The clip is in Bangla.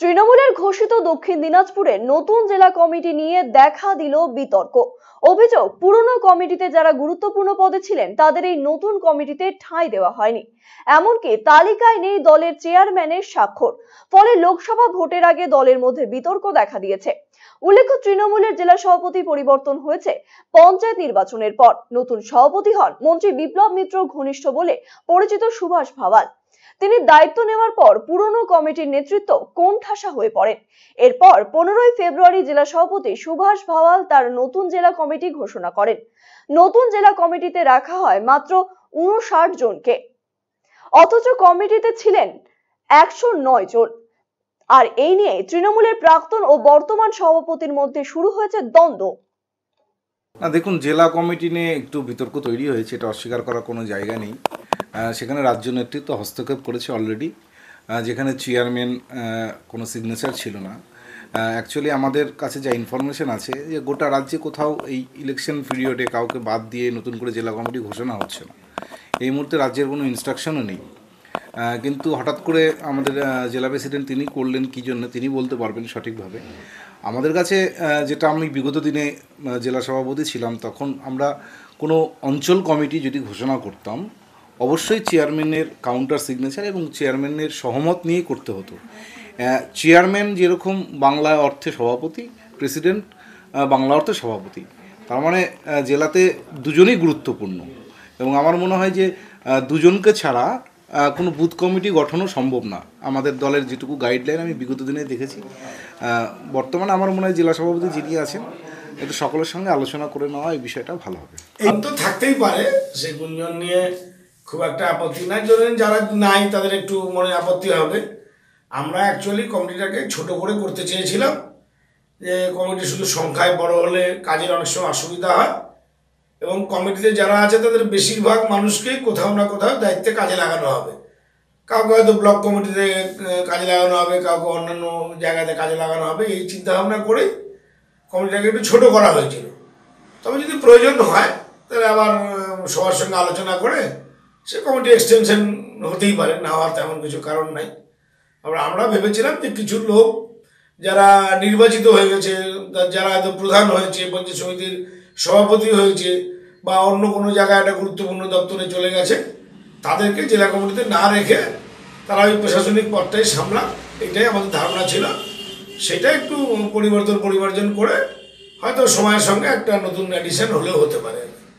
তৃণমূলের ঘোষিত দক্ষিণ দিনাজপুরে নতুন জেলা কমিটি নিয়ে দেখা দিল বিতর্ক অভিযোগ পুরনো কমিটিতে যারা গুরুত্বপূর্ণ পদে ছিলেন তাদের এই নতুন কমিটিতে ঠাঁই দেওয়া হয়নি এমনকি তালিকায় নেই দলের চেয়ারম্যানের স্বাক্ষর ফলে লোকসভা ভোটের আগে দলের মধ্যে বিতর্ক দেখা দিয়েছে উল্লেখ্য তৃণমূলের জেলা সভাপতি পরিবর্তন হয়েছে পঞ্চায়েত নির্বাচনের পর নতুন সভাপতি হন মন্ত্রী বিপ্লব মিত্র ঘনিষ্ঠ বলে পরিচিত সুভাষ ভাওয়াল তিনি দায়িত্ব নেওয়ার পর পুরনো কমিটির নেতৃত্ব কোণঠাসা হয়ে পড়েন এরপর পনেরোই ফেব্রুয়ারি জেলা সভাপতি সুভাষ ভাওয়াল তার নতুন জেলা কমিটি ঘোষণা করেন নতুন জেলা কমিটিতে রাখা হয় মাত্র উনষাট জনকে অথচ কমিটিতে ছিলেন একশো নয় জন আর এই নিয়ে তৃণমূলের প্রাক্তন ও বর্তমান সভাপতির মধ্যে শুরু হয়েছে দ্বন্দ্ব না দেখুন জেলা কমিটি নিয়ে একটু বিতর্ক তৈরি হয়েছে এটা অস্বীকার করার কোনো জায়গা নেই সেখানে রাজ্য নেতৃত্ব হস্তক্ষেপ করেছে অলরেডি যেখানে চেয়ারম্যান কোনো সিগনেচার ছিল না অ্যাকচুয়ালি আমাদের কাছে যা ইনফরমেশন আছে যে গোটা রাজ্যে কোথাও এই ইলেকশন পিরিয়ডে কাউকে বাদ দিয়ে নতুন করে জেলা কমিটি ঘোষণা হচ্ছে না এই মুহূর্তে রাজ্যের কোনো ইনস্ট্রাকশনও নেই কিন্তু হঠাৎ করে আমাদের জেলা প্রেসিডেন্ট তিনি করলেন কী জন্য তিনি বলতে পারবেন সঠিকভাবে আমাদের কাছে যেটা আমি বিগত দিনে জেলা সভাপতি ছিলাম তখন আমরা কোনো অঞ্চল কমিটি যদি ঘোষণা করতাম অবশ্যই চেয়ারম্যানের কাউন্টার সিগনেচার এবং চেয়ারম্যানের সহমত নিয়ে করতে হতো চেয়ারম্যান যেরকম বাংলা অর্থে সভাপতি প্রেসিডেন্ট বাংলা অর্থে সভাপতি তার মানে জেলাতে দুজনেই গুরুত্বপূর্ণ এবং আমার মনে হয় যে দুজনকে ছাড়া কোনো বুথ কমিটি গঠনও সম্ভব না আমাদের দলের যেটুকু গাইডলাইন আমি বিগত দিনে দেখেছি বর্তমানে আমার মনে হয় জেলা সভাপতি যিনি আছেন এটা সকলের সঙ্গে আলোচনা করে নেওয়া এই বিষয়টা ভালো হবে এই তো থাকতেই পারে যে গুঞ্জন নিয়ে খুব একটা আপত্তি নাই ধরেন যারা নাই তাদের একটু মনে আপত্তি হবে আমরা অ্যাকচুয়ালি কমিটিটাকে ছোট করে করতে চেয়েছিলাম যে কমিটি শুধু সংখ্যায় বড় হলে কাজের অনেক সময় অসুবিধা হয় এবং কমিটিতে যারা আছে তাদের বেশিরভাগ মানুষকেই কোথাও না কোথাও দায়িত্বে কাজে লাগানো হবে কাউকে হয়তো ব্লক কমিটিতে কাজে লাগানো হবে কাউকে অন্যান্য জায়গাতে কাজে লাগানো হবে এই চিন্তাভাবনা করে কমিটিটাকে একটু ছোটো করা হয়েছিল তবে যদি প্রয়োজন হয় তাহলে আবার সবার সঙ্গে আলোচনা করে সে কমিটি এক্সটেনশন হতেই পারে না হওয়ার তেমন কিছু কারণ নাই আবার আমরা ভেবেছিলাম যে কিছু লোক যারা নির্বাচিত হয়ে গেছে যারা হয়তো প্রধান হয়েছে পঞ্চায়েত সমিতির সভাপতি হয়েছে বা অন্য কোনো জায়গায় একটা গুরুত্বপূর্ণ দপ্তরে চলে গেছে তাদেরকে জেলা কমিটিতে না রেখে তারা ওই প্রশাসনিক পদটাই সামলা এটাই আমাদের ধারণা ছিল সেটা একটু পরিবর্তন পরিমার্জন করে হয়তো সময়ের সঙ্গে একটা নতুন অ্যাডিশন হলেও হতে পারে